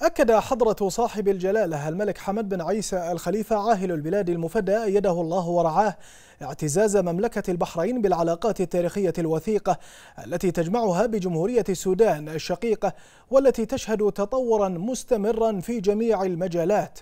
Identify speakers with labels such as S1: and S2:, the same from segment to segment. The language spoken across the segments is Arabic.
S1: أكد حضرة صاحب الجلالة الملك حمد بن عيسى الخليفة عاهل البلاد المفدى أيده الله ورعاه اعتزاز مملكة البحرين بالعلاقات التاريخية الوثيقة التي تجمعها بجمهورية السودان الشقيقة والتي تشهد تطورا مستمرا في جميع المجالات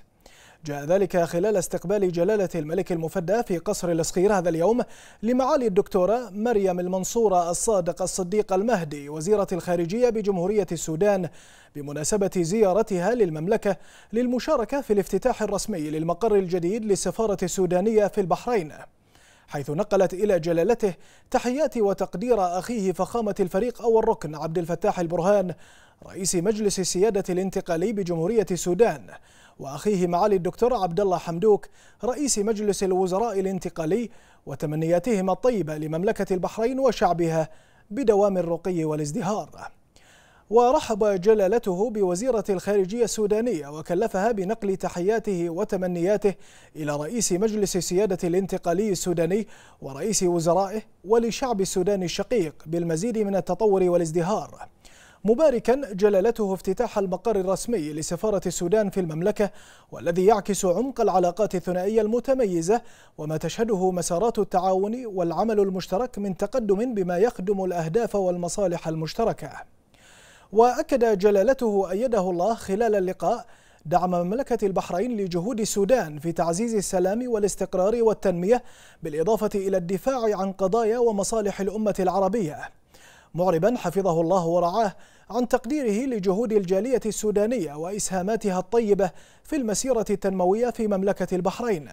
S1: جاء ذلك خلال استقبال جلالة الملك المفدى في قصر الاسخير هذا اليوم لمعالي الدكتورة مريم المنصورة الصادق الصديق المهدي وزيرة الخارجية بجمهورية السودان بمناسبة زيارتها للمملكة للمشاركة في الافتتاح الرسمي للمقر الجديد للسفارة السودانية في البحرين حيث نقلت إلى جلالته تحيات وتقدير أخيه فخامة الفريق أو الركن عبد الفتاح البرهان رئيس مجلس السيادة الانتقالي بجمهورية السودان وأخيه معالي الدكتور عبد الله حمدوك رئيس مجلس الوزراء الانتقالي وتمنياتهما الطيبة لمملكة البحرين وشعبها بدوام الرقي والازدهار ورحب جلالته بوزيرة الخارجية السودانية وكلفها بنقل تحياته وتمنياته إلى رئيس مجلس السياده الانتقالي السوداني ورئيس وزرائه ولشعب السودان الشقيق بالمزيد من التطور والازدهار مباركا جلالته افتتاح المقر الرسمي لسفارة السودان في المملكة والذي يعكس عمق العلاقات الثنائية المتميزة وما تشهده مسارات التعاون والعمل المشترك من تقدم بما يخدم الأهداف والمصالح المشتركة وأكد جلالته أيده الله خلال اللقاء دعم مملكة البحرين لجهود السودان في تعزيز السلام والاستقرار والتنمية بالإضافة إلى الدفاع عن قضايا ومصالح الأمة العربية معربا حفظه الله ورعاه عن تقديره لجهود الجالية السودانية وإسهاماتها الطيبة في المسيرة التنموية في مملكة البحرين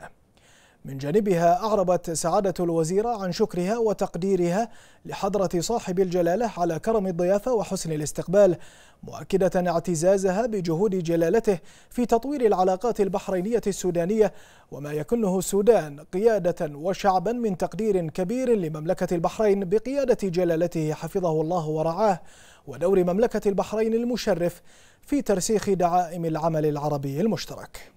S1: من جانبها أعربت سعادة الوزيرة عن شكرها وتقديرها لحضرة صاحب الجلالة على كرم الضيافة وحسن الاستقبال مؤكدة اعتزازها بجهود جلالته في تطوير العلاقات البحرينية السودانية وما يكنه السودان قيادة وشعبا من تقدير كبير لمملكة البحرين بقيادة جلالته حفظه الله ورعاه ودور مملكة البحرين المشرف في ترسيخ دعائم العمل العربي المشترك